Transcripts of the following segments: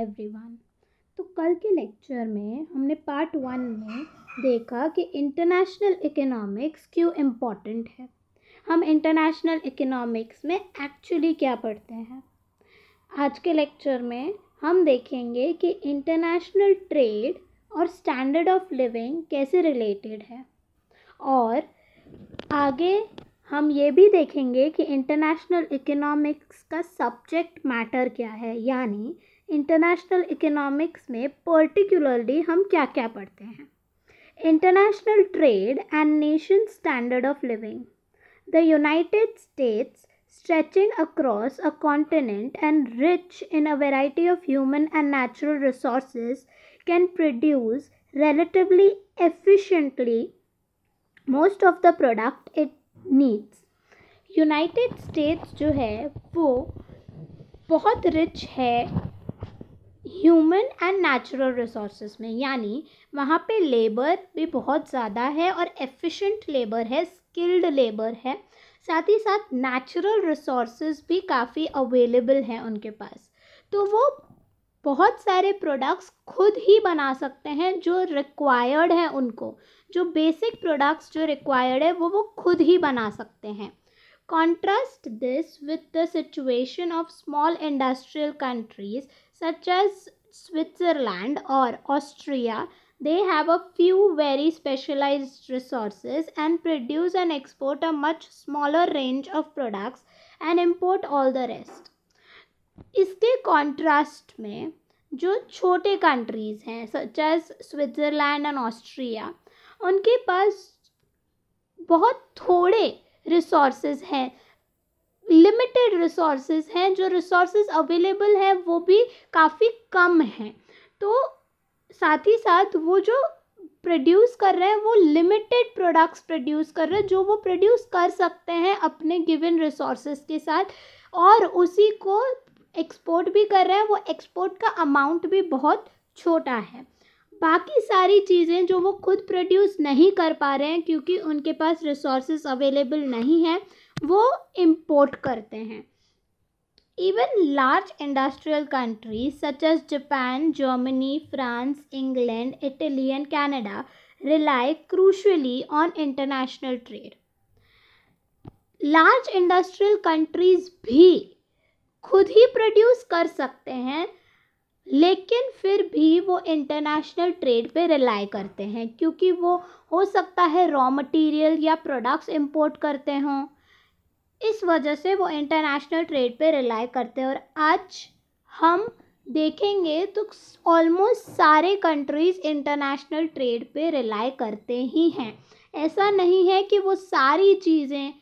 Everyone तो कल के लेक्चर में हमने पार्ट वन में देखा कि इंटरनेशनल इकोनॉमिक्स क्यों इम्पॉर्टेंट है हम इंटरनेशनल इकोनॉमिक्स में एक्चुअली क्या पढ़ते हैं आज के लेक्चर में हम देखेंगे कि इंटरनेशनल ट्रेड और स्टैंडर्ड ऑफ लिविंग कैसे रिलेटेड है और आगे हम ये भी देखेंगे कि इंटरनेशनल इकोनॉमिक्स का सब्जेक्ट मैटर क्या है यानी इंटरनेशनल इकोनॉमिक्स में पर्टिकुलरली हम क्या क्या पढ़ते हैं international trade and nation standard of living the United States stretching across a continent and rich in a variety of human and natural resource can produce relatively efficiently most of the product it needs United States जो है वो बहुत rich है human and natural resource में यानी वहाँ पे labour भी बहुत ज़्यादा है और एफिशिएंट लेबर है स्किल्ड लेबर है साथ ही साथ नेचुरल रिसोर्स भी काफ़ी अवेलेबल हैं उनके पास तो वो बहुत सारे प्रोडक्ट्स खुद ही बना सकते हैं जो रिक्वायर्ड हैं उनको जो बेसिक प्रोडक्ट्स जो रिक्वायर्ड है वो वो खुद ही बना सकते हैं contrast this with the situation of small industrial countries such as Switzerland or Austria, they have a few very specialized resources and produce and export a much smaller range of products and import all the rest. इसके contrast में जो छोटे countries हैं such as Switzerland and Austria उनके पास बहुत थोड़े resources हैं लिमिटेड रिसोर्सेज हैं जो रिसोर्सेज अवेलेबल हैं वो भी काफ़ी कम हैं तो साथ ही साथ वो जो प्रोड्यूस कर रहे हैं वो लिमिटेड प्रोडक्ट्स प्रोड्यूस कर रहे हैं जो वो प्रोड्यूस कर सकते हैं अपने गिवन रिसोर्सेज के साथ और उसी को एक्सपोर्ट भी कर रहे हैं वो एक्सपोर्ट का अमाउंट भी बहुत छोटा है बाकी सारी चीज़ें जो वो खुद प्रोड्यूस नहीं कर पा रहे हैं क्योंकि उनके पास रिसोर्सेज अवेलेबल नहीं हैं वो इम्पोर्ट करते हैं even large industrial countries such as Japan Germany France England Italy and Canada rely crucially on international trade large industrial countries भी खुद ही प्रोड्यूस कर सकते हैं लेकिन फिर भी वो इंटरनेशनल ट्रेड पे रिलाई करते हैं क्योंकि वो हो सकता है रॉ मटेरियल या प्रोडक्ट्स इंपोर्ट करते हों इस वजह से वो इंटरनेशनल ट्रेड पे रिलाई करते हैं और आज हम देखेंगे तो ऑलमोस्ट सारे कंट्रीज़ इंटरनेशनल ट्रेड पे रिलाई करते ही हैं ऐसा नहीं है कि वो सारी चीज़ें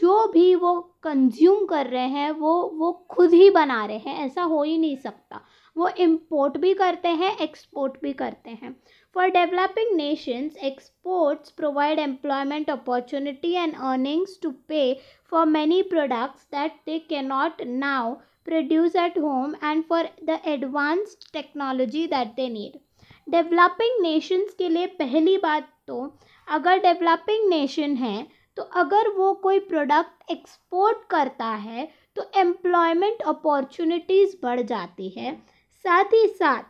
जो भी वो कंज्यूम कर रहे हैं वो वो खुद ही बना रहे हैं ऐसा हो ही नहीं सकता वो इम्पोर्ट भी करते हैं एक्सपोर्ट भी करते हैं for developing nations exports provide employment opportunity and earnings to pay for many products that they cannot now produce at home and for the advanced technology that they need developing nations के लिए पहली बात तो अगर developing nation है तो अगर वो कोई प्रोडक्ट एक्सपोर्ट करता है तो एम्प्लॉयमेंट अपॉर्चुनिटीज़ बढ़ जाती है साथ ही साथ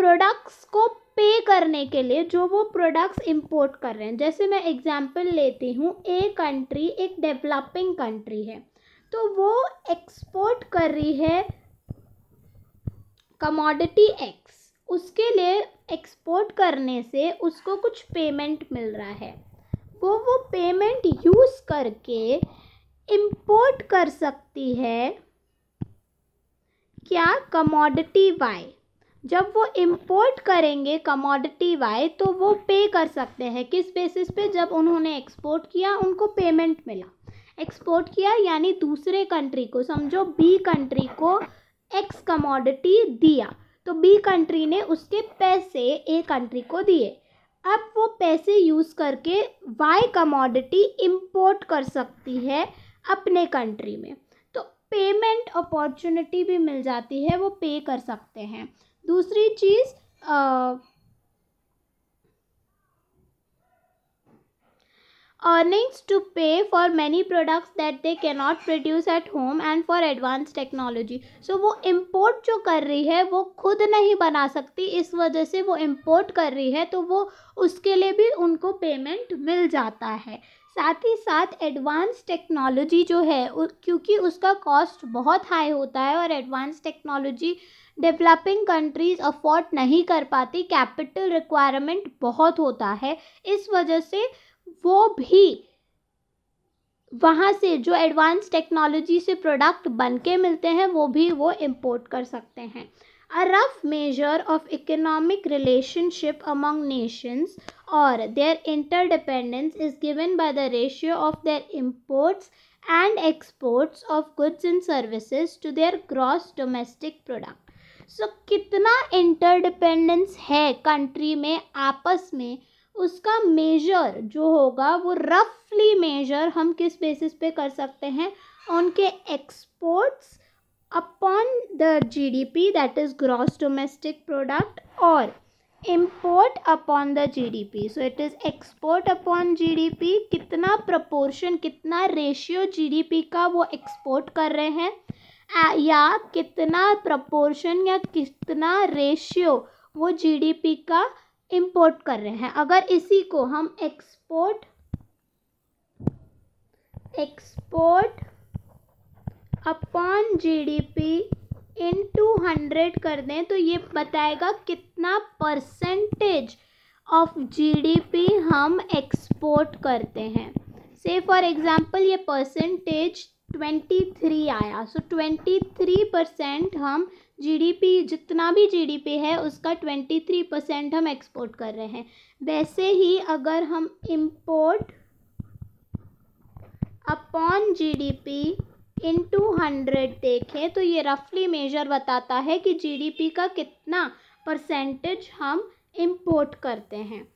प्रोडक्ट्स को पे करने के लिए जो वो प्रोडक्ट्स इंपोर्ट कर रहे हैं जैसे मैं एग्जांपल लेती हूँ ए कंट्री एक डेवलपिंग कंट्री है तो वो एक्सपोर्ट कर रही है कमोडिटी एक्स उसके लिए एक्सपोर्ट करने से उसको कुछ पेमेंट मिल रहा है वो वो पेमेंट यूज़ करके इम्पोर्ट कर सकती है क्या कमोडिटी वाई जब वो इम्पोर्ट करेंगे कमोडिटी वाई तो वो पे कर सकते हैं किस बेसिस पे जब उन्होंने एक्सपोर्ट किया उनको पेमेंट मिला एक्सपोर्ट किया यानी दूसरे कंट्री को समझो बी कंट्री को एक्स कमोडिटी दिया तो बी कंट्री ने उसके पैसे ए कंट्री को दिए अब वो पैसे यूज़ करके वाई कमोडिटी इम्पोर्ट कर सकती है अपने कंट्री में तो पेमेंट अपॉर्चुनिटी भी मिल जाती है वो पे कर सकते हैं दूसरी चीज earnings to pay for many products that they can not produce at home and for advance technology so वो इम्पोर्ट जो कर रही है वो खुद नहीं बना सकती इस वजह से वो इम्पोर्ट कर रही है तो वो उसके लिए भी उनको पेमेंट मिल जाता है साथ ही साथ एडवांस टेक्नोलॉजी जो है क्योंकि उसका कॉस्ट बहुत हाई होता है और advance technology developing countries afford नहीं कर पाती कैपिटल रिक्वायरमेंट बहुत होता है इस वजह से वो भी वहाँ से जो एडवांस टेक्नोलॉजी से प्रोडक्ट बन के मिलते हैं वो भी वो इम्पोर्ट कर सकते हैं a rough measure of economic relationship among nations or their interdependence is given by the ratio of their imports and exports of goods and services to their gross domestic product. So so, कितना interdependence है country में आपस में उसका major जो होगा वो रफली मेजर हम किस बेसिस पे कर सकते हैं उनके exports upon the GDP that is gross domestic product और import upon the G D P so it is export upon G D P कितना प्रपोर्शन कितना रेशियो जी डी पी का वो एक्सपोर्ट कर रहे हैं या कितना प्रपोर्शन या कितना रेशियो वो जी डी पी का इम्पोर्ट कर रहे हैं अगर इसी को हम export export upon G D P into hundred कर दें तो ये बताएगा कितना परसेंटेज ऑफ जीडीपी हम एक्सपोर्ट करते हैं से फॉर एग्ज़ाम्पल ये परसेंटेज ट्वेंटी थ्री आया सो ट्वेंटी थ्री परसेंट हम जीडीपी जितना भी जीडीपी है उसका ट्वेंटी थ्री परसेंट हम एक्सपोर्ट कर रहे हैं वैसे ही अगर हम import upon GDP into hundred देखें तो ये रफली मेजर बताता है कि जीडीपी का कितना परसेंटेज हम इम्पोर्ट करते हैं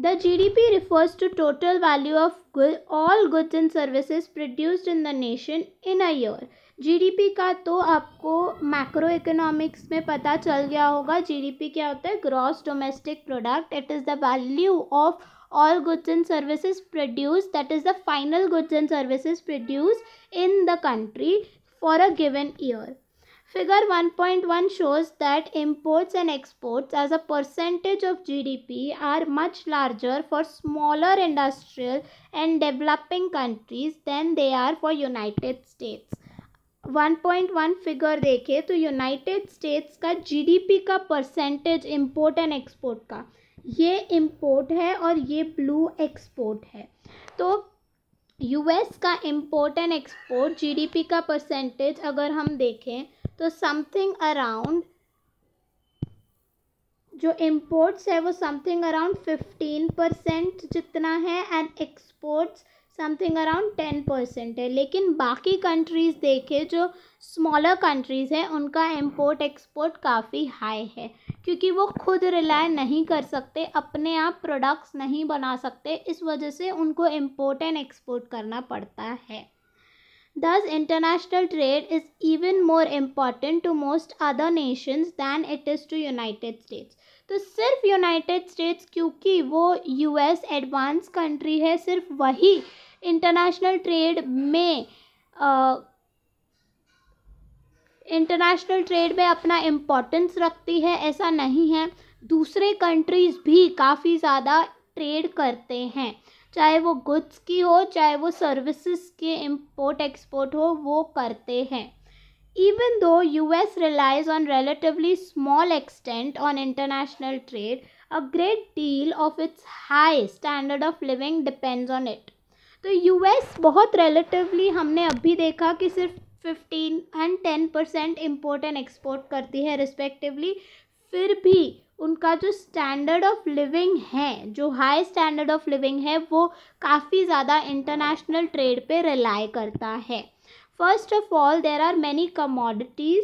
the G P refers to total value of all goods and services produced in the nation in a year G D P का तो आपको मैक्रो इकोनॉमिक्स में पता चल गया होगा जी डी पी क्या होता है gross domestic product it is the value of all goods and services produced that is the final goods and services produced in the country for a given year. Figure 1.1 shows that imports and exports as a percentage of GDP are much larger for smaller industrial and developing countries than they are for United States. 1.1 Figure देखें तो United States का GDP का percentage import and export का ये import है और ये blue export है तो यूएस का इम्पोर्ट एंड एक्सपोर्ट जीडीपी का परसेंटेज अगर हम देखें तो समथिंग अराउंड जो इम्पोर्ट्स है वो समथिंग अराउंड फिफ्टीन परसेंट जितना है and exports something around ten percent है लेकिन बाकी कंट्रीज़ देखें जो स्मॉलर कंट्रीज़ हैं उनका इम्पोर्ट एक्सपोर्ट काफ़ी हाई है क्योंकि वो खुद रिलाय नहीं कर सकते अपने आप प्रोडक्ट्स नहीं बना सकते इस वजह से उनको इम्पोर्ट एंड एक्सपोर्ट करना पड़ता है thus international trade is even more important to most other nations than it is to United States तो सिर्फ यूनाइटेड स्टेट्स क्योंकि वो यूएस एडवांस कंट्री है सिर्फ वही इंटरनेशनल ट्रेड में इंटरनेशनल ट्रेड में अपना इम्पोर्टेंस रखती है ऐसा नहीं है दूसरे कंट्रीज़ भी काफ़ी ज़्यादा ट्रेड करते हैं चाहे वो गुड्स की हो चाहे वो सर्विसेज के इम्पोर्ट एक्सपोर्ट हो वो करते हैं Even though US relies on relatively small extent on international trade, a great deal of its high standard of living depends on it. तो यू एस बहुत रिलेटिवली हमने अभी देखा कि सिर्फ fifteen and ten percent import and export करती है respectively फिर भी उनका जो स्टैंडर्ड ऑफ लिविंग है जो हाई स्टैंडर्ड ऑफ लिविंग है वो काफ़ी ज़्यादा इंटरनेशनल ट्रेड पे रिलाई करता है first of all there are many commodities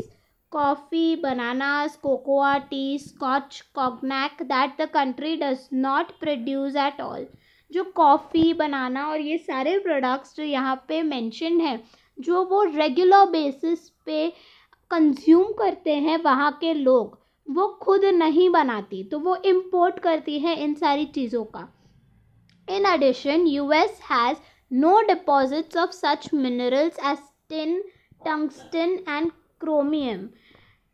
coffee bananas cocoa tea scotch cognac that the country does not produce at all जो कॉफ़ी बनाना और ये सारे प्रोडक्ट्स जो यहाँ पे मैंशन है जो वो रेगुलर बेसिस पे कंज्यूम करते हैं वहाँ के लोग वो खुद नहीं बनाती तो वो इम्पोर्ट करती हैं इन सारी चीज़ों का in addition U S has no deposits of such minerals as tin, tungsten and chromium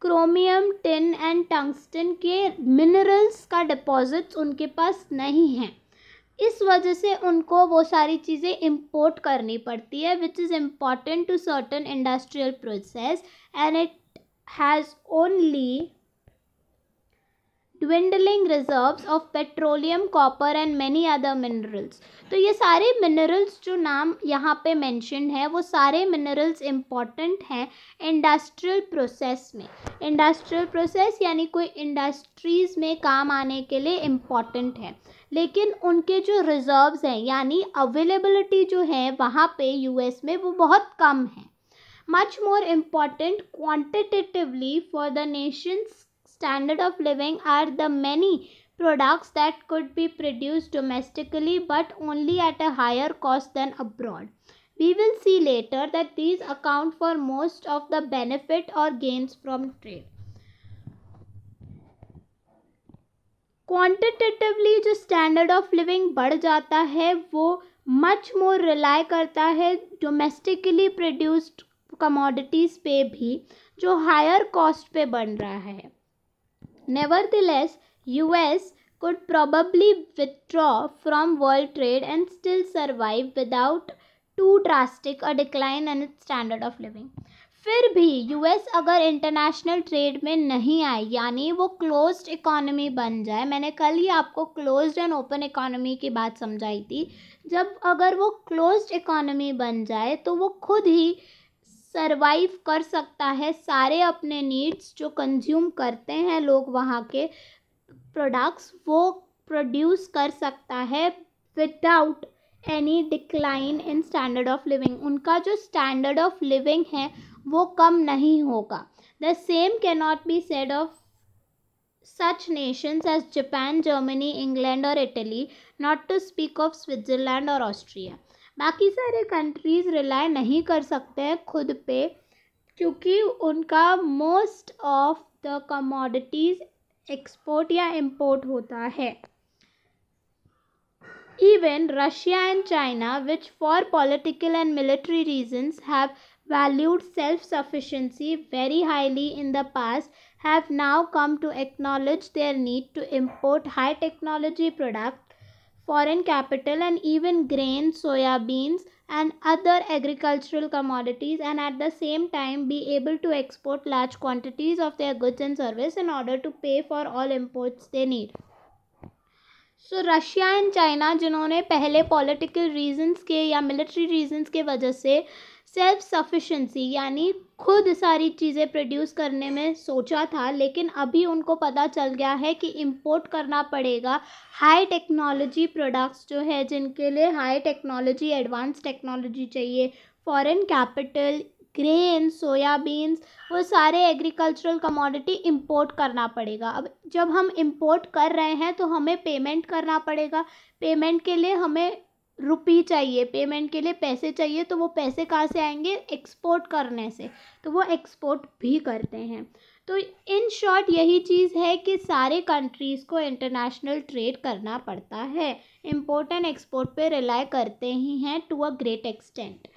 chromium tin and tungsten के मिनरल्स का डिपॉजिट्स उनके पास नहीं हैं इस वजह से उनको वो सारी चीज़ें इंपोर्ट करनी पड़ती है which is important to certain industrial process and it has only dwindling reserve of petroleum copper and many other minerals तो ये सारे मिनरल्स जो नाम यहाँ पे मैंशन है वो सारे मिनरल्स इम्पॉर्टेंट हैं इंडस्ट्रियल प्रोसेस में इंडस्ट्रियल प्रोसेस यानी कोई इंडस्ट्रीज़ में काम आने के लिए इम्पॉर्टेंट है लेकिन उनके जो रिज़र्व हैं यानी अवेलेबलिटी जो है वहाँ पे एस में वो बहुत कम है much more important quantitatively for the nations standard of living are the many products that could be produced domestically but only at a higher cost than abroad. We will see later that these account for most of the benefit or gains from trade. Quantitatively जो standard of living बढ़ जाता है वो much more rely करता है domestically produced commodities पे भी जो हायर कॉस्ट पे बन रहा है Nevertheless, US could probably withdraw from world trade and still survive without too drastic a decline in its standard of living. फिर भी यूएस अगर इंटरनेशनल ट्रेड में नहीं आए यानी वो क्लोज्ड इकोनॉमी बन जाए मैंने कल ही आपको क्लोज्ड एंड ओपन इकोनॉमी की बात समझाई थी जब अगर वो क्लोज्ड इकोनॉमी बन जाए तो वो खुद ही सरवाइव कर सकता है सारे अपने नीड्स जो कंज्यूम करते हैं लोग वहाँ के प्रोडक्ट्स वो प्रोड्यूस कर सकता है without any decline in standard of living उनका जो स्टैंडर्ड ऑफ लिविंग है वो कम नहीं होगा the same cannot be said of such nations as Japan Germany England और Italy not to speak of Switzerland और ऑस्ट्रिया बाकी सारे कंट्रीज रिलाई नहीं कर सकते हैं खुद पे क्योंकि उनका most of the commodities export या इम्पोर्ट होता है even Russia and China which for political and military reasons have valued self sufficiency very highly in the past have now come to acknowledge their need to import high technology product foreign capital and even grain, soya beans and other agricultural commodities and at the same time be able to export large quantities of their goods and service in order to pay for all imports they need. So Russia and China जिन्होंने पहले political reasons के या military reasons के वजह से self sufficiency यानी खुद सारी चीज़ें प्रोड्यूस करने में सोचा था लेकिन अभी उनको पता चल गया है कि इंपोर्ट करना पड़ेगा हाई टेक्नोलॉजी प्रोडक्ट्स जो है जिनके लिए हाई टेक्नोलॉजी एडवांस टेक्नोलॉजी चाहिए फॉरेन कैपिटल ग्रेन सोयाबीन्स वो सारे एग्रीकल्चरल कमोडिटी इंपोर्ट करना पड़ेगा अब जब हम इंपोर्ट कर रहे हैं तो हमें पेमेंट करना पड़ेगा पेमेंट के लिए हमें रुपी चाहिए पेमेंट के लिए पैसे चाहिए तो वो पैसे कहाँ से आएंगे एक्सपोर्ट करने से तो वो एक्सपोर्ट भी करते हैं तो इन शॉर्ट यही चीज़ है कि सारे कंट्रीज़ को इंटरनेशनल ट्रेड करना पड़ता है इम्पोर्ट एंड एक्सपोर्ट पे रिलाय करते ही हैं to a great extent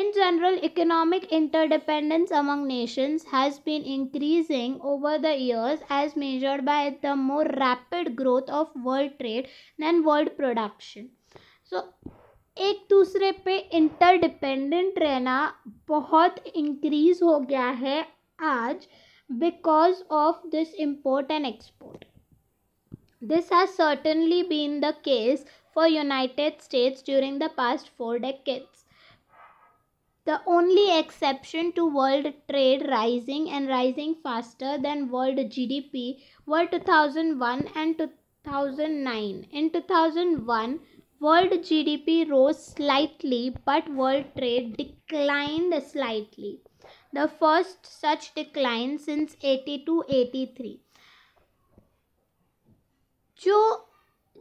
in general economic interdependence among nations has been increasing over the years as measured by the more rapid growth of world trade than world production so एक दूसरे पे inter dependent रहना बहुत increase हो गया है आज because of this import and export this has certainly been the case for United States during the past four decades the only exception to world trade rising and rising faster than world G D P world two thousand one and two thousand nine in two thousand one world G D P rose slightly but world trade declined slightly the first such decline since eighty two eighty three जो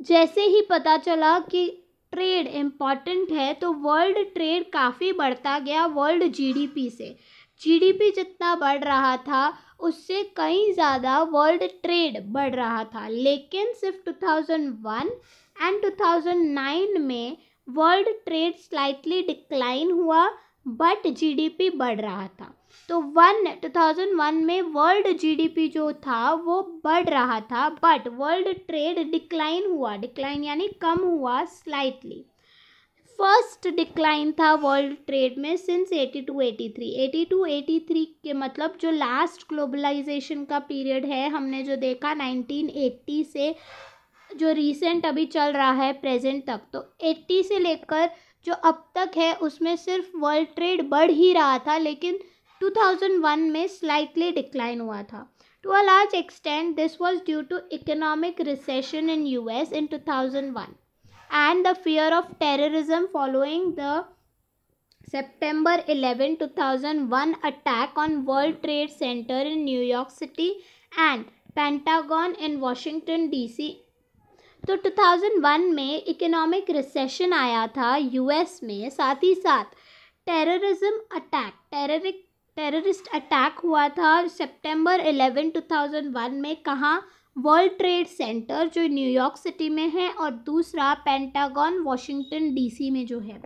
जैसे ही पता चला कि trade important है तो world trade काफ़ी बढ़ता गया वर्ल्ड जीडीपी से जीडीपी जितना बढ़ रहा था उससे कहीं ज़्यादा वर्ल्ड ट्रेड बढ़ रहा था लेकिन सिर्फ 2001 एंड 2009 में वर्ल्ड ट्रेड स्लाइटली डिक्लाइन हुआ बट जीडीपी बढ़ रहा था तो वन 2001 में वर्ल्ड जीडीपी जो था वो बढ़ रहा था बट वर्ल्ड ट्रेड डिक्लाइन हुआ डिक्लाइन यानी कम हुआ स्लाइटली फर्स्ट डिक्लाइन था वर्ल्ड ट्रेड में सिंस 82 83 82 83 के मतलब जो लास्ट ग्लोबलाइजेशन का पीरियड है हमने जो देखा 1980 से जो रिसेंट अभी चल रहा है प्रेजेंट तक तो एट्टी से लेकर जो अब तक है उसमें सिर्फ वर्ल्ड ट्रेड बढ़ ही रहा था लेकिन 2001 में स्लाइटली डिक्लाइन हुआ था to a large extent this was due to economic recession in U S in two thousand one and the fear of terrorism following the two 11, 2001 attack on world trade centre in New York city and pentagon in Washington D C तो 2001 में economic recession आया था US में साथ ही साथ terrorism attack टेररिक terrorist attack हुआ था सितंबर 11 2001 में कहाँ वर्ल्ड ट्रेड सेंटर जो न्यूयॉर्क सिटी में है और दूसरा पेंटागन वॉशिंगटन डीसी में जो है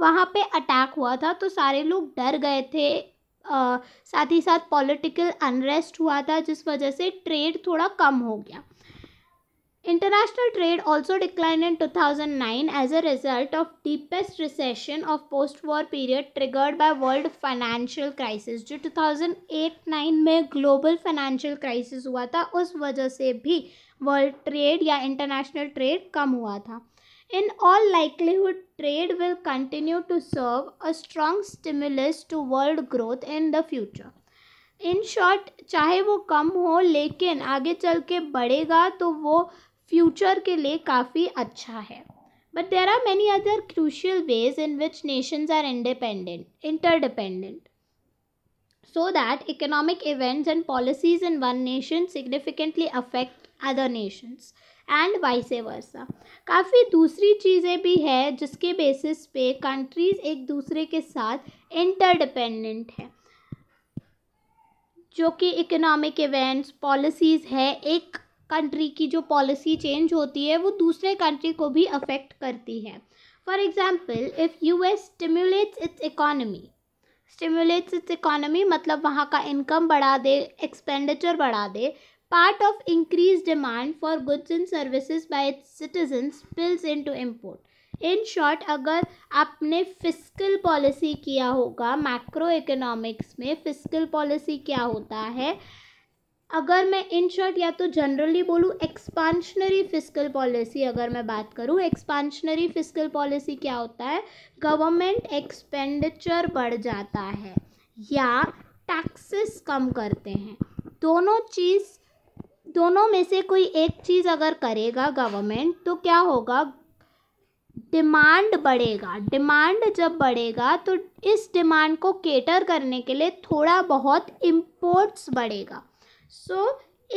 वहाँ पे अटैक हुआ था तो सारे लोग डर गए थे आ, साथ ही साथ पॉलिटिकल अनरेस्ट हुआ था जिस वजह से ट्रेड थोड़ा कम हो गया International trade also declined in 2009 as a result of deepest recession of post-war period triggered by world financial crisis जो 2008-9 में global financial crisis हुआ था उस वजह से भी world trade या international trade कम हुआ था In all likelihood, trade will continue to serve a strong stimulus to world growth in the future. In short चाहे वो कम हो लेकिन आगे चल के बढ़ेगा तो वो फ्यूचर के लिए काफ़ी अच्छा है but there are many other crucial ways in which nations are independent interdependent so that economic events and policies in one nation significantly affect other nations and vice versa काफ़ी दूसरी चीज़ें भी है जिसके बेसिस पे कंट्रीज़ एक दूसरे के साथ इंटरडिपेंडेंट है जो कि इकोनॉमिक इवेंट्स पॉलिसीज़ है एक कंट्री की जो पॉलिसी चेंज होती है वो दूसरे कंट्री को भी अफेक्ट करती है for example if U S stimulates its economy stimulates its economy मतलब वहाँ का इनकम बढ़ा दे एक्सपेंडिचर बढ़ा दे of increase demand for goods and services services its citizen spills into import in short अगर आपने फिस्कल पॉलिसी किया होगा मैक्रो इकोनॉमिक्स में फिस्कल पॉलिसी क्या होता है अगर मैं इन शॉर्ट या तो जनरली बोलूँ एक्सपांशनरी फिजिकल पॉलिसी अगर मैं बात करूँ एक्सपांशनरी फिजिकल पॉलिसी क्या होता है गवर्नमेंट एक्सपेंडिचर बढ़ जाता है या टैक्सेस कम करते हैं दोनों चीज़ दोनों में से कोई एक चीज़ अगर करेगा गवर्नमेंट तो क्या होगा डिमांड बढ़ेगा डिमांड जब बढ़ेगा तो इस डिमांड को केटर करने के लिए थोड़ा बहुत इम्पोर्ट्स बढ़ेगा सो so,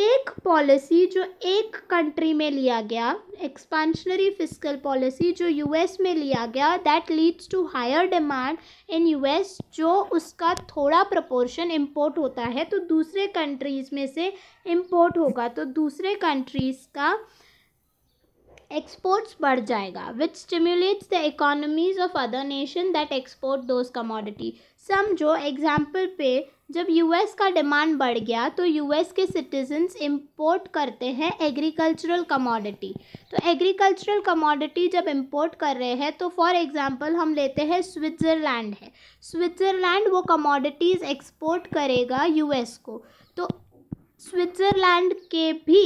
एक पॉलिसी जो एक कंट्री में लिया गया एक्सपेंशनरी फिजिकल पॉलिसी जो यूएस में लिया गया that leads to higher demand in US जो उसका थोड़ा प्रपोर्शन इंपोर्ट होता है तो दूसरे कंट्रीज़ में से इंपोर्ट होगा तो दूसरे कंट्रीज़ का एक्सपोर्ट्स बढ़ जाएगा which stimulates the economies of other nation that export those commodity some जो एग्जाम्पल पे जब यूएस का डिमांड बढ़ गया तो यूएस के सिटीजन्स इंपोर्ट करते हैं एग्रीकल्चरल कमोडिटी तो एग्रीकल्चरल कमोडिटी जब इंपोर्ट कर रहे हैं तो फॉर एग्जांपल हम लेते हैं स्विट्ज़रलैंड है स्विट्ज़रलैंड वो कमोडिटीज़ एक्सपोर्ट करेगा यूएस को तो स्विट्ज़रलैंड के भी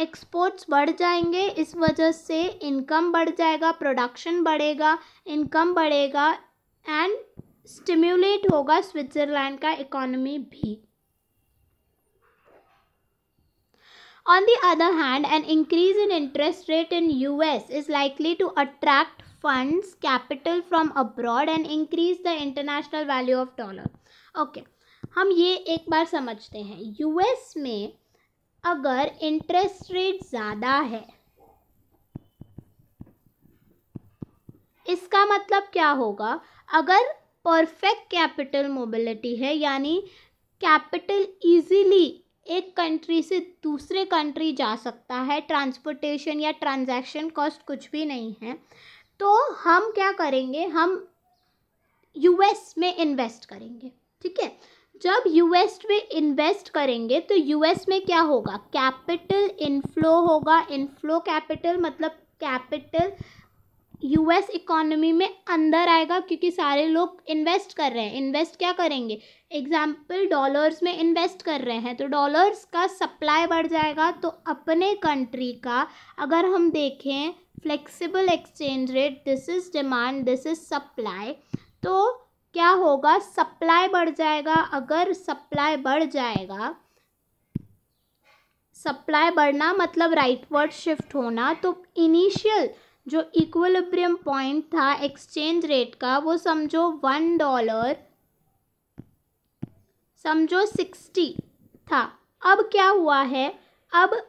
एक्सपोर्ट्स बढ़ जाएंगे इस वजह से इनकम बढ़ जाएगा प्रोडक्शन बढ़ेगा इनकम बढ़ेगा एंड स्टिम्यूलेट होगा स्विट्जरलैंड का इकोनॉमी भी on the other hand an increase in interest rate in US is likely to attract funds capital from abroad and increase the international value of dollar okay हम ये एक बार समझते हैं US में अगर इंटरेस्ट रेट ज़्यादा है इसका मतलब क्या होगा अगर परफेक्ट कैपिटल मोबिलिटी है यानी कैपिटल इजीली एक कंट्री से दूसरे कंट्री जा सकता है ट्रांसपोर्टेशन या ट्रांजैक्शन कॉस्ट कुछ भी नहीं है तो हम क्या करेंगे हम यूएस में इन्वेस्ट करेंगे ठीक है जब यूएस में इन्वेस्ट करेंगे तो यूएस में क्या होगा कैपिटल इनफ्लो होगा इनफ्लो कैपिटल मतलब कैपिटल यूएस इकोनॉमी में अंदर आएगा क्योंकि सारे लोग इन्वेस्ट कर रहे हैं इन्वेस्ट क्या करेंगे एग्जाम्पल डॉलर्स में इन्वेस्ट कर रहे हैं तो डॉलर्स का सप्लाई बढ़ जाएगा तो अपने कंट्री का अगर हम देखें flexible exchange rate this is demand this is supply तो क्या होगा सप्लाई बढ़ जाएगा अगर सप्लाई बढ़ जाएगा सप्लाई बढ़ना मतलब राइट वर्ड शिफ्ट होना तो इनिशियल जो इक्वलिब्रियम पॉइंट था एक्सचेंज रेट का वो समझो वन डॉलर समझो सिक्सटी था अब क्या हुआ है अब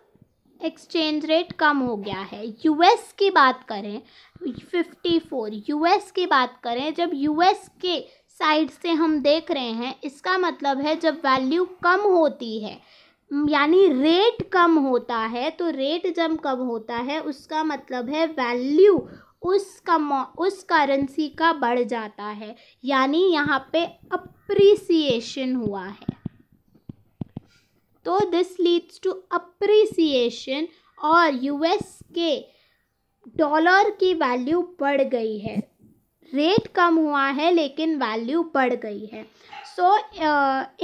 एक्सचेंज रेट कम हो गया है यूएस की बात करें फिफ्टी फोर यूएस की बात करें जब यूएस के साइड से हम देख रहे हैं इसका मतलब है जब वैल्यू कम होती है यानी रेट कम होता है तो रेट जब कम होता है उसका मतलब है वैल्यू उस कम उस करेंसी का बढ़ जाता है यानी यहाँ पे अप्रिसिएशन हुआ है तो दिस लीड्स टू अप्रिसिएशन और यूएस के डॉलर की वैल्यू बढ़ गई है रेट कम हुआ है लेकिन वैल्यू बढ़ गई है so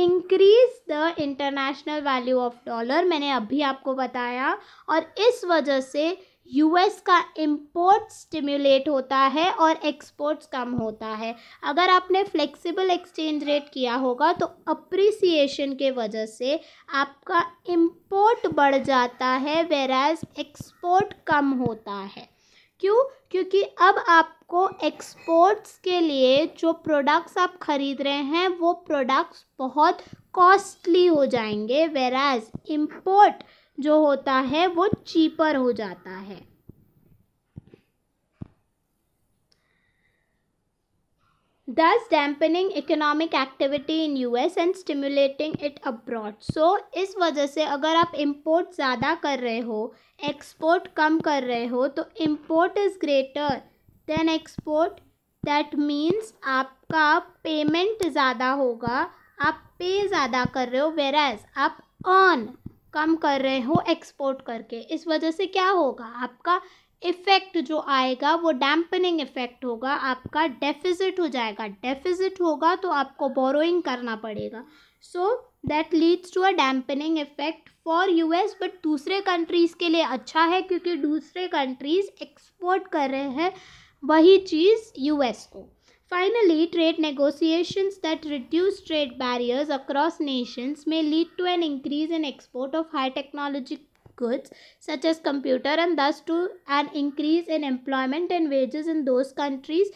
increase the international value of dollar मैंने अभी आपको बताया और इस वजह से यूएस का इंपोर्ट स्टिम्युलेट होता है और एक्सपोर्ट्स कम होता है अगर आपने फ्लेक्सिबल एक्सचेंज रेट किया होगा तो अप्रिसिएशन के वजह से आपका इंपोर्ट बढ़ जाता है वेराज एक्सपोर्ट कम होता है क्यों क्योंकि अब आपको एक्सपोर्ट्स के लिए जो प्रोडक्ट्स आप ख़रीद रहे हैं वो प्रोडक्ट्स बहुत कॉस्टली हो जाएंगे वेराज इम्पोर्ट जो होता है वो चीपर हो जाता है thus dampening economic activity in US and stimulating it abroad. So इस वजह से अगर आप import ज़्यादा कर रहे हो export कम कर रहे हो तो import is greater than export that means आपका payment ज़्यादा होगा आप pay ज़्यादा कर रहे हो whereas आप earn कम कर रहे हो एक्सपोर्ट करके इस वजह से क्या होगा आपका इफ़ेक्ट जो आएगा वो डैम्पनिंग इफ़ेक्ट होगा आपका डेफिजिट हो जाएगा डेफिजिट होगा तो आपको बोरोइंग करना पड़ेगा so that leads to a dampening effect for U S but दूसरे कंट्रीज़ के लिए अच्छा है क्योंकि दूसरे कंट्रीज़ एक्सपोर्ट कर रहे हैं वही चीज़ यू एस को Finally, trade negotiations that reduce trade barriers across nations may lead to an increase in export of high technology goods such as computer and thus to an increase in employment and wages in those countries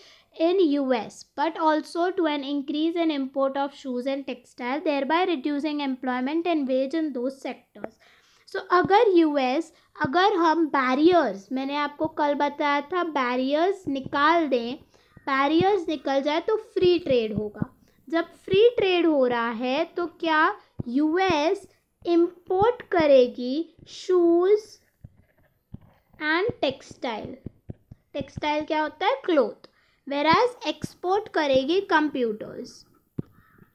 in US but also to an increase in import of shoes and textile thereby reducing employment and wage in those sectors so so, अगर US अगर हम barriers मैंने आपको कल बताया था barriers निकाल दें बैरियर्स निकल जाए तो फ्री ट्रेड होगा जब फ्री ट्रेड हो रहा है तो क्या यूएस इम्पोर्ट करेगी शूज़ एंड टेक्सटाइल टेक्सटाइल क्या होता है क्लोथ वेराज एक्सपोर्ट करेगी कंप्यूटर्स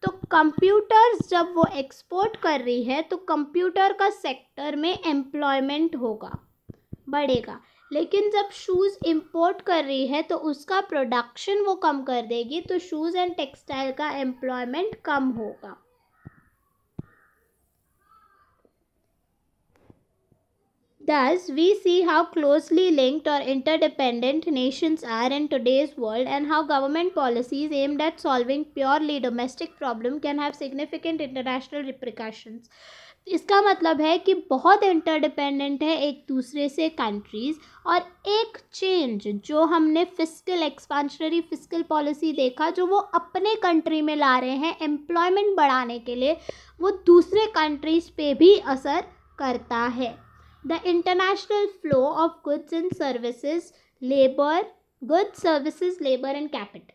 तो कंप्यूटर्स जब वो एक्सपोर्ट कर रही है तो कंप्यूटर का सेक्टर में एम्प्लॉयमेंट होगा बढ़ेगा लेकिन जब शूज़ इंपोर्ट कर रही है तो उसका प्रोडक्शन वो कम कर देगी तो शूज़ एंड टेक्सटाइल का एम्प्लॉयमेंट कम होगा Thus, we see how closely linked or interdependent nations are in today's world and how government policies aimed at solving purely domestic problem can have significant international repercussions. इसका मतलब है कि बहुत interdependent है एक दूसरे से कंट्रीज़ और एक चेंज जो हमने फिस्कल एक्सपांशनरी फिस्कल पॉलिसी देखा जो वो अपने कंट्री में ला रहे हैं एम्प्लॉयमेंट बढ़ाने के लिए वो दूसरे कंट्रीज़ पे भी असर करता है the international flow of goods and services, labor, goods, services, labor, and capital.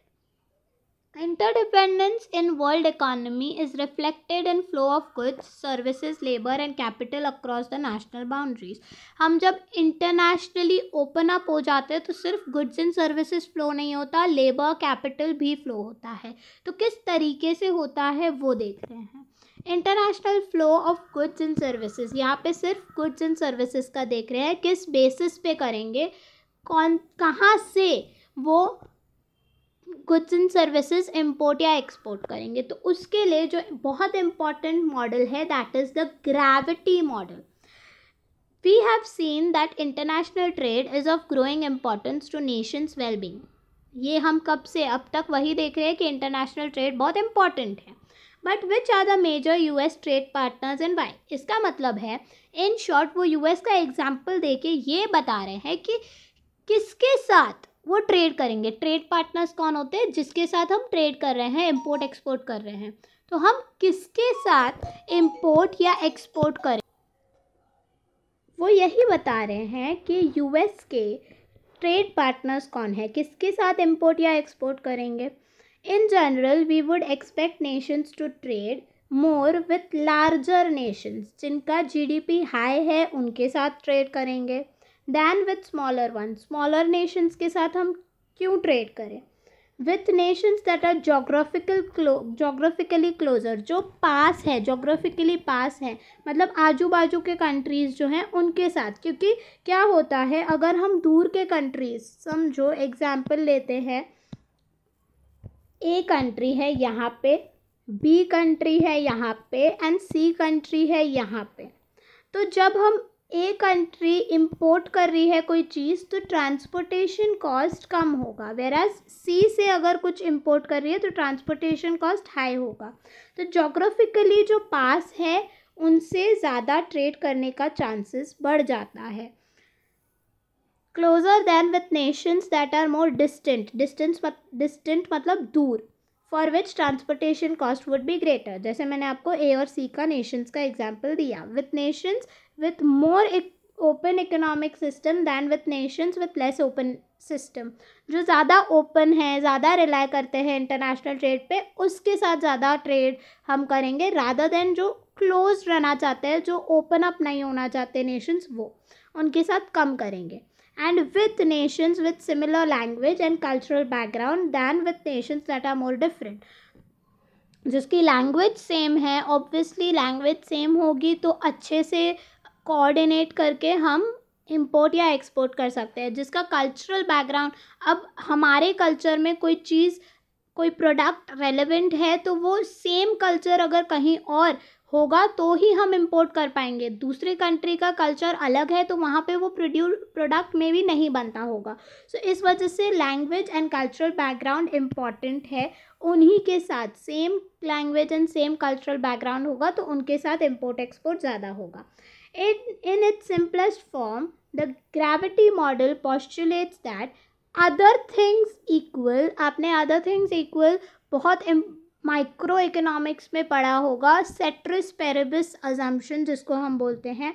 Interdependence in world economy is reflected in flow of goods, services, labor and capital across the national boundaries. हम जब internationally open up हो जाते हैं तो सिर्फ goods and services flow नहीं होता labor capital भी flow होता है तो किस तरीके से होता है वो देख रहे हैं international flow of goods and services यहाँ पे सिर्फ गुड्स एंड सर्विसेज का देख रहे हैं किस बेसिस पे करेंगे कौन कहाँ से वो गुड्स एंड सर्विसेज इम्पोर्ट या एक्सपोर्ट करेंगे तो उसके लिए जो बहुत इम्पॉर्टेंट मॉडल है that is the gravity model we have seen that international trade is of growing importance to nations wellbeing ये हम कब से अब तक वही देख रहे हैं कि इंटरनेशनल ट्रेड बहुत इम्पॉर्टेंट है but which are the major U S trade partners and why इसका मतलब है इन शॉर्ट वो यू एस का एग्जाम्पल दे के ये बता रहे हैं कि किसके साथ वो ट्रेड करेंगे ट्रेड पार्टनर्स कौन होते हैं जिसके साथ हम ट्रेड कर रहे हैं इम्पोर्ट एक्सपोर्ट कर रहे हैं तो हम किसके साथ इम्पोर्ट या एक्सपोर्ट करें वो यही बता रहे हैं कि यूएस के ट्रेड पार्टनर्स कौन है किसके साथ इम्पोर्ट या एक्सपोर्ट करेंगे In general, we would expect nations to trade more with larger nations जिनका जीडीपी हाई है उनके साथ ट्रेड करेंगे than with smaller one smaller nations के साथ हम क्यों ट्रेड करें with nations that are geographical close geographically closer जो पास है जोग्राफिकली पास है मतलब आजू बाजू के कंट्रीज़ जो हैं उनके साथ क्योंकि क्या होता है अगर हम दूर के कंट्रीज़ समझो एग्ज़ाम्पल लेते हैं ए कंट्री है यहाँ पे बी कंट्री है यहाँ पे एंड सी कंट्री है यहाँ पे तो जब हम ए कंट्री इंपोर्ट कर रही है कोई चीज़ तो ट्रांसपोर्टेशन कॉस्ट कम होगा वेराज सी से अगर कुछ इंपोर्ट कर रही है तो ट्रांसपोर्टेशन कॉस्ट हाई होगा तो जोग्राफिकली जो पास है उनसे ज़्यादा ट्रेड करने का चांसेस बढ़ जाता है closer then with nations that are more distant distance distant मतलब दूर for which transportation cost would be greater जैसे मैंने आपको ए और सी का नेशंस का एग्जाम्पल दिया with nations with more open economic system than with nations with less open system जो ज़्यादा ओपन है ज़्यादा रिलाय करते हैं इंटरनेशनल ट्रेड पे उसके साथ ज़्यादा ट्रेड हम करेंगे राधा देन जो क्लोज रहना चाहते हैं जो ओपन अप नहीं होना चाहते नेशंस वो उनके साथ कम करेंगे and with nations with similar language and cultural background than with nations that are more different जिसकी लैंग्वेज सेम है ऑब्वियसली लैंग्वेज सेम होगी तो अच्छे से कोऑर्डिनेट करके हम इम्पोर्ट या एक्सपोर्ट कर सकते हैं जिसका कल्चरल बैकग्राउंड अब हमारे कल्चर में कोई चीज़ कोई प्रोडक्ट रेलेवेंट है तो वो सेम कल्चर अगर कहीं और होगा तो ही हम इम्पोर्ट कर पाएंगे दूसरे कंट्री का कल्चर अलग है तो वहाँ पे वो प्रोड्यू प्रोडक्ट में भी नहीं बनता होगा सो so, इस वजह से language and cultural background important है उन्हीं के साथ same language and same cultural background होगा तो उनके साथ इम्पोर्ट एक्सपोर्ट ज़्यादा होगा in in its simplest form the gravity model postulates that other things equal आपने अदर थिंग्स इक्वल बहुत माइक्रो इकोनॉमिक्स में पढ़ा होगा सेट्रिस पेरेबिस अजम्पन जिसको हम बोलते हैं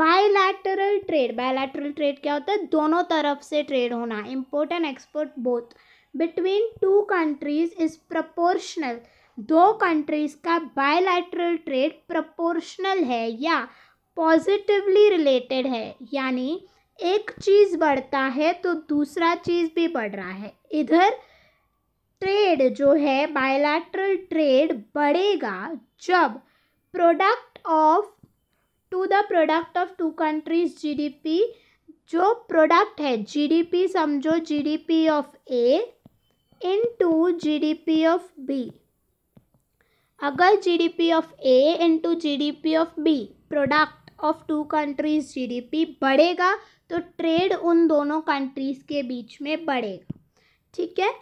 बायलैटरल ट्रेड बायलैटरल ट्रेड क्या होता है दोनों तरफ से ट्रेड होना import and export both between two countries is proportional दो कंट्रीज का बायलैटरल ट्रेड प्रपोर्शनल है या पॉजिटिवली रिलेटेड है यानी एक चीज़ बढ़ता है तो दूसरा चीज़ भी बढ़ रहा है इधर ट्रेड जो है बायोलैट्रल ट्रेड बढ़ेगा जब product of two the product of two countries GDP जो प्रोडक्ट है जीडीपी समझो GDP of A into G of B अगर GDP of A into GDP of B product of two countries GDP बढ़ेगा तो trade उन दोनों countries के बीच में बढ़ेगा ठीक है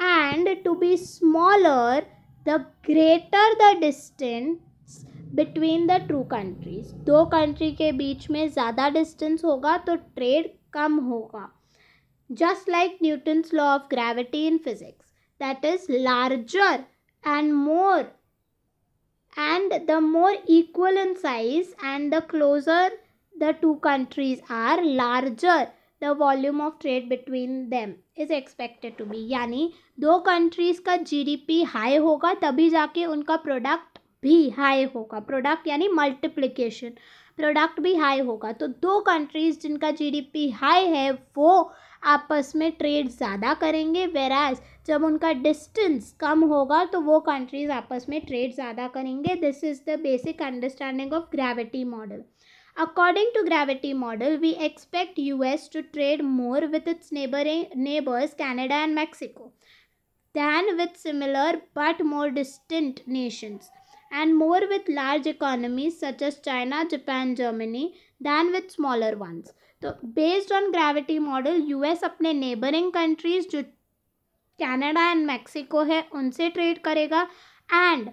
and to be smaller the greater the distance between the two countries दो country के बीच में ज़्यादा distance होगा तो trade कम होगा just like Newton's law of gravity in physics that is larger and more and the more equal in size and the closer the two countries are larger the volume of trade between them is expected to be यानी दो countries का GDP high होगा तभी जाके उनका product भी high होगा product यानी मल्टीप्लिकेशन प्रोडक्ट भी हाई होगा तो दो कंट्रीज़ जिनका जीडीपी हाई है वो आपस में ट्रेड ज़्यादा करेंगे वेराज जब उनका डिस्टेंस कम होगा तो वो कंट्रीज़ आपस में ट्रेड ज़्यादा करेंगे this is the basic understanding of gravity model According to gravity model, we expect US to trade more with its neighboring neighbors Canada and Mexico than with similar but more distant nations and more with large economies such as China, Japan, Germany than with smaller ones. तो based on gravity model US अपने neighbouring countries जो Canada and Mexico है उनसे trade करेगा and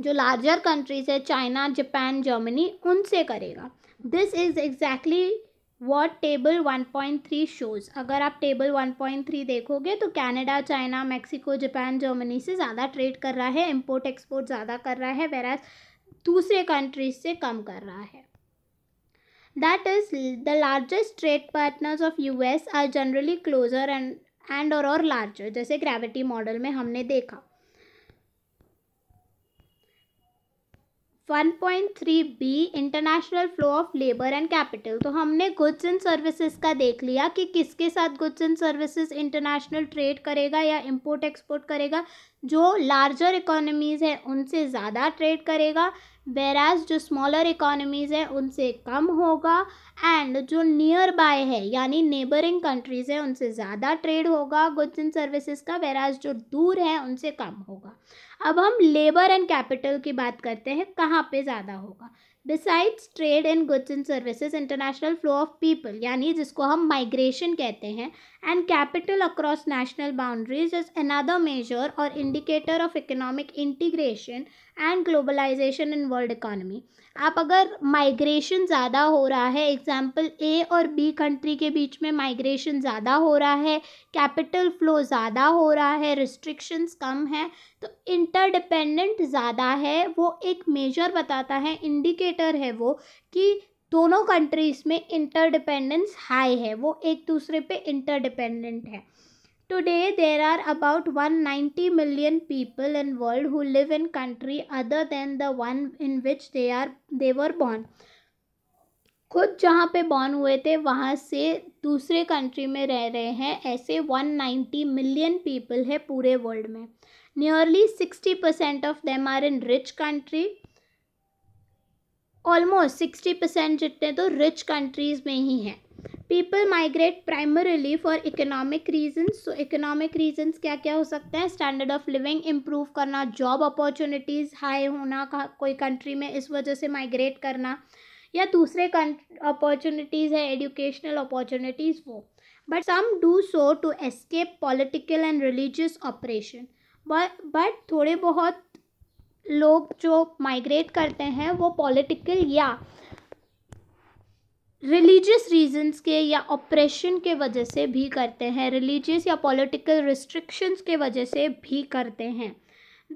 जो larger countries है China Japan Germany उनसे करेगा this is exactly what table one point three shows अगर आप टेबल वन पॉइंट थ्री देखोगे तो Canada China Mexico Japan Germany से ज़्यादा ट्रेड कर रहा है इम्पोर्ट एक्सपोर्ट ज़्यादा कर रहा है वेराज दूसरे कंट्रीज से कम कर रहा है that is the largest trade partners of U S are generally closer and and और लार्जर जैसे ग्रेविटी मॉडल में हमने देखा 1.3 B international flow of labour and capital तो हमने गुड्स एंड सर्विसेज का देख लिया कि किसके साथ goods and services international trade करेगा या इंपोर्ट एक्सपोर्ट करेगा जो लार्जर इकोनॉमीज़ हैं उनसे ज़्यादा ट्रेड करेगा वेराज जो स्मॉलर इकोनॉमीज़ हैं उनसे कम होगा एंड जो नियर बाय है यानी नेबरिंग कंट्रीज़ हैं उनसे ज़्यादा ट्रेड होगा गुड्स एंड सर्विसेज का वेराज जो दूर है उनसे कम होगा अब हम लेबर एंड कैपिटल की बात करते हैं कहाँ पे ज़्यादा होगा besides trade in goods and services international flow of people यानी जिसको हम माइग्रेशन कहते हैं and capital across national boundaries is another measure or indicator of economic integration and globalization in world economy आप अगर migration ज़्यादा हो रहा है example A और B country के बीच में migration ज़्यादा हो रहा है capital flow ज़्यादा हो रहा है restrictions कम है तो interdependent ज़्यादा है वो एक measure बताता है indicator है वो कि दोनों कंट्रीज़ में इंटरडिपेंडेंस हाई है वो एक दूसरे पे इंटरडिपेंडेंट है today there are about one ninety million people in world who live in country other than the one in which they are they were born खुद जहाँ पे बॉर्न हुए थे वहाँ से दूसरे कंट्री में रह रहे हैं ऐसे वन नाइन्टी मिलियन पीपल है पूरे वर्ल्ड में nearly sixty percent of them are in rich country almost sixty percent जितने तो रिच कंट्रीज़ में ही हैं people migrate primarily for economic reasons so economic reasons क्या क्या हो सकते हैं स्टैंडर्ड ऑफ लिविंग इम्प्रूव करना जॉब अपॉर्चुनिटीज़ हाई होना कोई कंट्री में इस वजह से माइग्रेट करना या दूसरे अपॉर्चुनिटीज़ है एडुकेशनल अपॉर्चुनिटीज़ वो but some do so to escape political and religious operation but थोड़े बहुत लोग जो माइग्रेट करते हैं वो पॉलिटिकल या रिलीजियस रीजंस के या ऑपरेशन के वजह से भी करते हैं रिलीजियस या पॉलिटिकल रिस्ट्रिक्शंस के वजह से भी करते हैं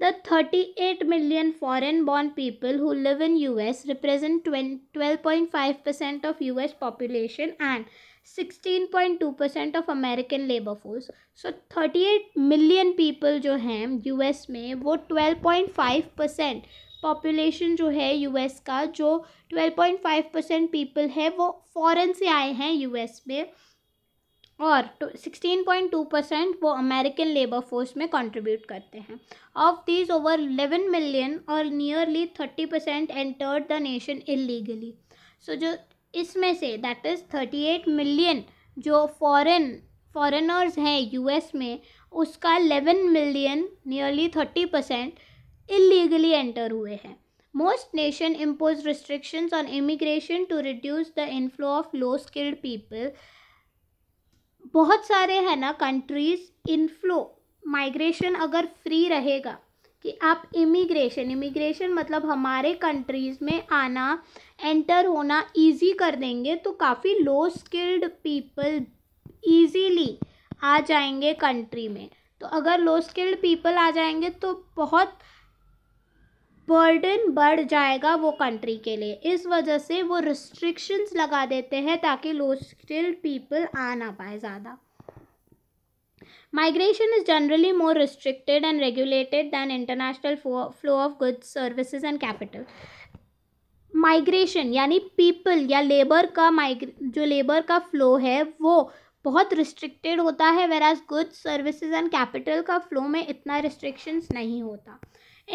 the thirty eight million people who live in U S represent twelve point five percent of U S population and 16.2 percent of American labour force so 38 million people जो हैं US में वो 12.5 परसेंट पॉपुलेशन जो है US का जो 12.5 percent people है वो फॉरेन से आए हैं यूएस में और सिक्सटीन पॉइंट टू परसेंट वो अमेरिकन लेबर फोर्स में कंट्रीब्यूट करते हैं of this over eleven million और nearly thirty percent entered the nation illegally so जो इसमें से that is thirty eight million जो फॉरेन फॉरेनर्स हैं यूएस में उसका eleven million nearly thirty percent illegally enter हुए हैं most nation impose restrictions on immigration to reduce the inflow of low skilled people बहुत सारे हैं ना कंट्रीज इनफ्लो माइग्रेशन अगर फ्री रहेगा कि आप इमिग्रेशन इमिग्रेशन मतलब हमारे कंट्रीज़ में आना एंटर होना इजी कर देंगे तो काफ़ी लो स्किल्ड पीपल इजीली आ जाएंगे कंट्री में तो अगर लो स्किल्ड पीपल आ जाएंगे तो बहुत बर्डन बढ़ जाएगा वो कंट्री के लिए इस वजह से वो रिस्ट्रिक्शंस लगा देते हैं ताकि लो स्किल्ड पीपल आ ना पाए ज़्यादा migration is generally more restricted and regulated than international flow of goods services and capital migration यानी पीपल या लेबर का माइग्रे जो लेबर का फ्लो है वो बहुत रिस्ट्रिक्टेड होता है whereas goods services and capital का फ्लो में इतना रिस्ट्रिक्शंस नहीं होता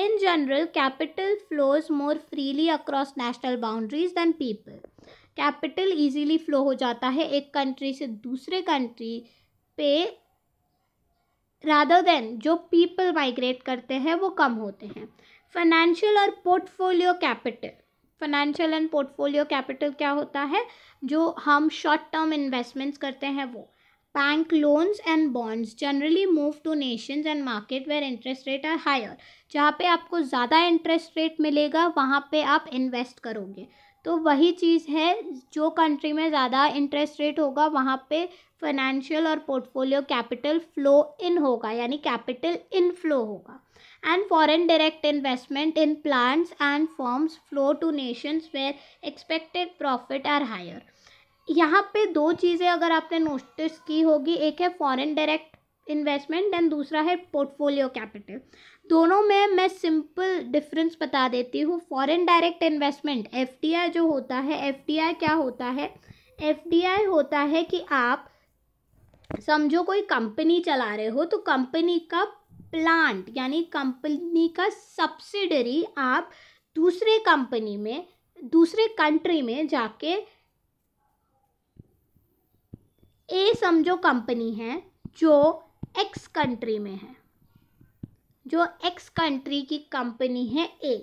in general capital flows more freely across national boundaries than people capital easily flow हो जाता है एक कंट्री से दूसरे कंट्री पे रादर देन जो पीपल माइग्रेट करते हैं वो कम होते हैं फाइनेंशियल और portfolio capital financial and portfolio capital क्या होता है जो हम शॉर्ट टर्म इन्वेस्टमेंट्स करते हैं वो bank loans and bonds generally move to nations and market where interest rate are higher जहाँ पे आपको ज़्यादा इंटरेस्ट रेट मिलेगा वहाँ पे आप इन्वेस्ट करोगे तो वही चीज़ है जो कंट्री में ज़्यादा इंटरेस्ट रेट होगा वहाँ पे फाइनेंशियल और पोर्टफोलियो कैपिटल फ्लो इन होगा यानी कैपिटल इनफ्लो होगा and foreign direct investment in plants and forms flow to nations where expected profit are higher यहाँ पे दो चीज़ें अगर आपने नोटिस की होगी एक है फॉरेन डायरेक्ट इन्वेस्टमेंट एंड दूसरा है पोर्टफोलियो कैपिटल दोनों में मैं सिंपल डिफरेंस बता देती हूँ फॉरेन डायरेक्ट इन्वेस्टमेंट एफ जो होता है एफ क्या होता है एफ होता है कि आप समझो कोई कंपनी चला रहे हो तो कंपनी का प्लांट यानी कंपनी का सब्सिडरी आप दूसरे कंपनी में दूसरे कंट्री में जाके ए समझो कंपनी है जो एक्स कंट्री में है जो एक्स कंट्री की कंपनी है ए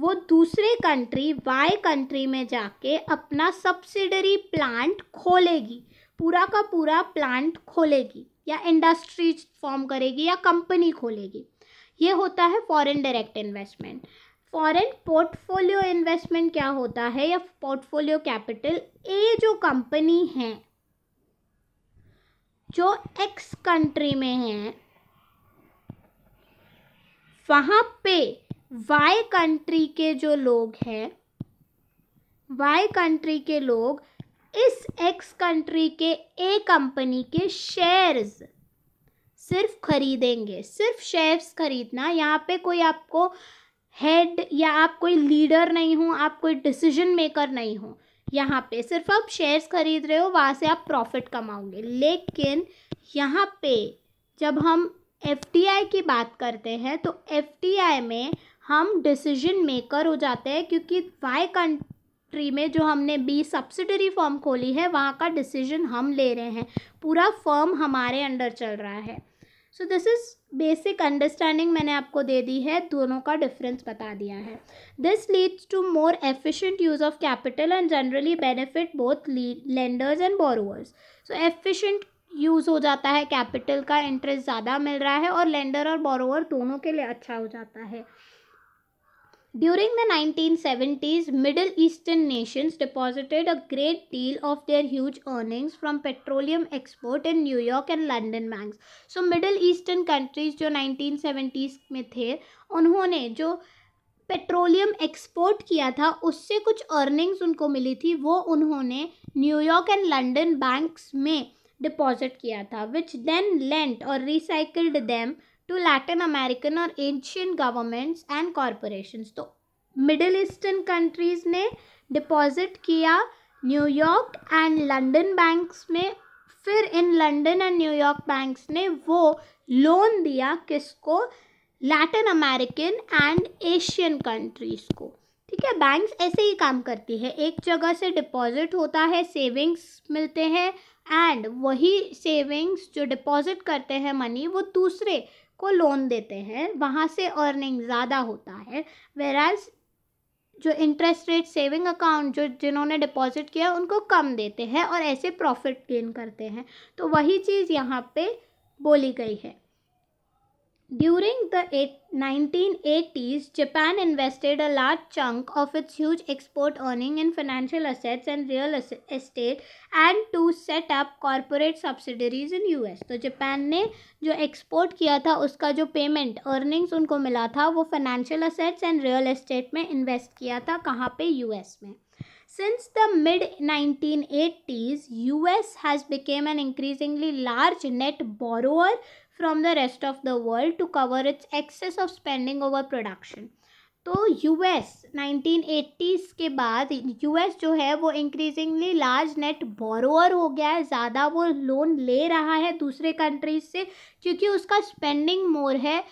वो दूसरे कंट्री वाई कंट्री में जाके अपना सब्सिडरी प्लांट खोलेगी पूरा का पूरा प्लांट खोलेगी या इंडस्ट्रीज फॉर्म करेगी या कंपनी खोलेगी ये होता है foreign direct investment foreign portfolio investment क्या होता है या पोर्टफोलियो कैपिटल ए जो कंपनी है जो एक्स कंट्री में है वहाँ पे वाई कंट्री के जो लोग हैं वाई कंट्री के लोग इस एक्स कंट्री के ए कंपनी के शेयर्स सिर्फ खरीदेंगे सिर्फ शेयर्स खरीदना यहाँ पे कोई आपको हेड या आप कोई लीडर नहीं हो आप कोई डिसीजन मेकर नहीं हो यहाँ पे सिर्फ आप शेयर्स खरीद रहे हो वहाँ से आप प्रॉफिट कमाओगे लेकिन यहाँ पे जब हम एफ की बात करते हैं तो एफ में हम डिसीजन मेकर हो जाते हैं क्योंकि वाई कंट ट्री में जो हमने बी सब्सिडरी फॉर्म खोली है वहाँ का डिसीजन हम ले रहे हैं पूरा फॉर्म हमारे अंडर चल रहा है so this is basic understanding मैंने आपको दे दी है दोनों का डिफरेंस बता दिया है this leads to more efficient use of capital and generally benefit both lenders and borrowers so efficient use हो जाता है कैपिटल का इंटरेस्ट ज़्यादा मिल रहा है और लेंडर और बोरोअर दोनों के लिए अच्छा हो जाता है During the 1970s, Middle Eastern nations deposited a great deal of their huge earnings from petroleum export in New York and London bank so middle eastern countries जो 1970s में थे उन्होंने जो पेट्रोलियम एक्सपोर्ट किया था उससे कुछ अर्निंग्स उनको मिली थी वो उन्होंने न्यूयॉर्क एंड लंडन बैंक्स में डिपॉजिट किया था which then lent or recycled them to Latin American or Asian governments and corporations तो मिडिल ईस्टर्न कंट्रीज़ ने डिपॉजिट किया न्यूयॉर्क एंड लंदन बैंक्स में फिर इन लंदन एंड न्यूयॉर्क बैंक्स ने वो लोन दिया किसको Latin American and Asian countries को ठीक है बैंक्स ऐसे ही काम करती है एक जगह से डिपॉजिट होता है सेविंग्स मिलते हैं एंड वही सेविंग्स जो डिपॉजिट करते हैं मनी वो दूसरे को लोन देते हैं वहाँ से अर्निंग ज़्यादा होता है वेराज जो इंटरेस्ट रेट सेविंग अकाउंट जो जिन्होंने डिपॉजिट किया उनको कम देते हैं और ऐसे प्रॉफिट गेन करते हैं तो वही चीज़ यहाँ पे बोली गई है During the eight, 1980s, Japan invested a large chunk of its huge export earning in financial assets and real estate and to set up corporate subsidiaries in US. तो जापान ने जो एक्सपोर्ट किया था उसका जो पेमेंट अर्निंग्स उनको मिला था वो financial assets and real estate में इन्वेस्ट किया था कहाँ पे यूएस में Since the mid 1980s, US has become an increasingly large net borrower from the rest of the world to cover its excess of spending over production तो nineteen eighties के बाद S जो है वो इंक्रीजिंगली लार्ज नेट बोरोअर हो गया है ज़्यादा वो लोन ले रहा है दूसरे कंट्रीज से क्योंकि उसका स्पेंडिंग मोर है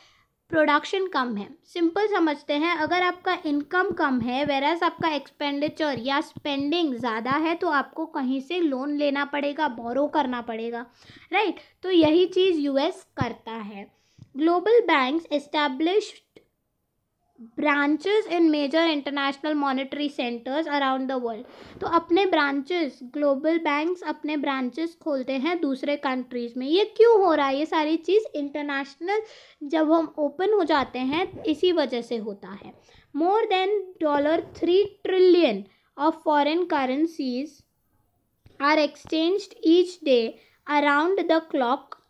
प्रोडक्शन कम है सिंपल समझते हैं अगर आपका इनकम कम है वेराज आपका एक्सपेंडिचर या स्पेंडिंग ज़्यादा है तो आपको कहीं से लोन लेना पड़ेगा बोरो करना पड़ेगा राइट right? तो यही चीज़ यूएस करता है global banks establish branches in major international monetary centres around the world तो अपने ब्रांचेस ग्लोबल बैंक्स अपने ब्रांचेस खोलते हैं दूसरे कंट्रीज़ में ये क्यों हो रहा है ये सारी चीज़ इंटरनेशनल जब हम ओपन हो जाते हैं इसी वजह से होता है more than dollar three trillion of foreign currencies are exchange each day around the clock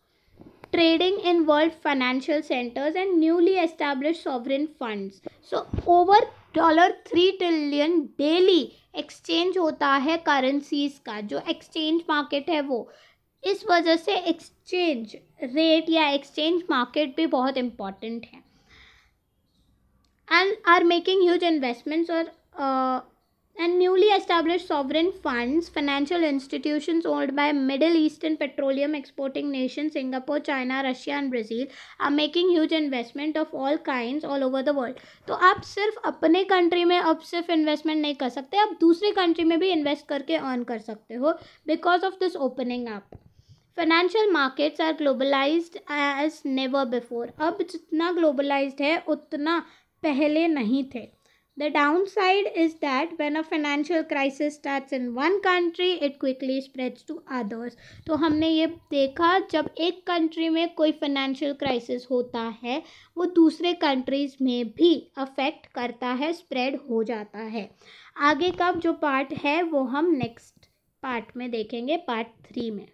trading वर्ल्ड financial centers and newly established sovereign funds. So over dollar three trillion daily exchange होता है करेंसीज का जो exchange market है वो इस वजह से एक्सचेंज रेट या एक्सचेंज मार्केट भी बहुत इम्पॉर्टेंट है and are making huge investments और uh, and newly established sovereign funds, financial institutions owned by Middle Eastern petroleum exporting nations Singapore, China, Russia and Brazil are making huge investment of all kinds all over the world. तो आप सिर्फ अपने country में अब सिर्फ investment नहीं कर सकते आप दूसरे कंट्री में भी इन्वेस्ट करके अर्न कर सकते हो because of this opening up financial markets are globalised as never before अब जितना ग्लोबलाइज्ड है उतना पहले नहीं थे The downside is that when a financial crisis starts in one country, it quickly spreads to others. तो हमने ये देखा जब एक कंट्री में कोई फाइनेंशियल क्राइसिस होता है वो दूसरे कंट्रीज़ में भी अफेक्ट करता है स्प्रेड हो जाता है आगे का जो पार्ट है वो हम नेक्स्ट पार्ट में देखेंगे पार्ट थ्री में